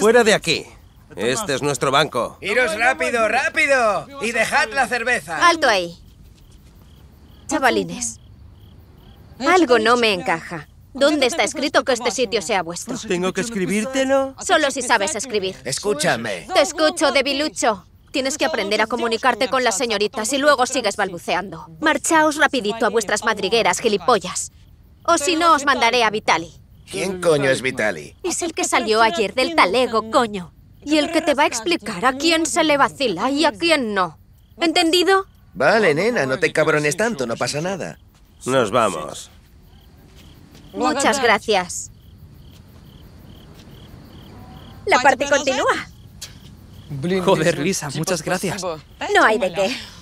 ¡Fuera de aquí! Este es nuestro banco. ¡Iros rápido, rápido! ¡Y dejad la cerveza! ¡Alto ahí! Chavalines, algo no me encaja. ¿Dónde está escrito que este sitio sea vuestro? ¿Tengo que escribírtelo? Solo si sabes escribir. Escúchame. Te escucho, debilucho. Tienes que aprender a comunicarte con las señoritas y luego sigues balbuceando. Marchaos rapidito a vuestras madrigueras, gilipollas. O si no, os mandaré a Vitali. ¿Quién coño es Vitali? Es el que salió ayer del talego, coño. Y el que te va a explicar a quién se le vacila y a quién no. ¿Entendido? Vale, nena, no te cabrones tanto, no pasa nada. Nos vamos. Muchas gracias. La parte continúa. Joder, Lisa, muchas gracias. No hay de qué.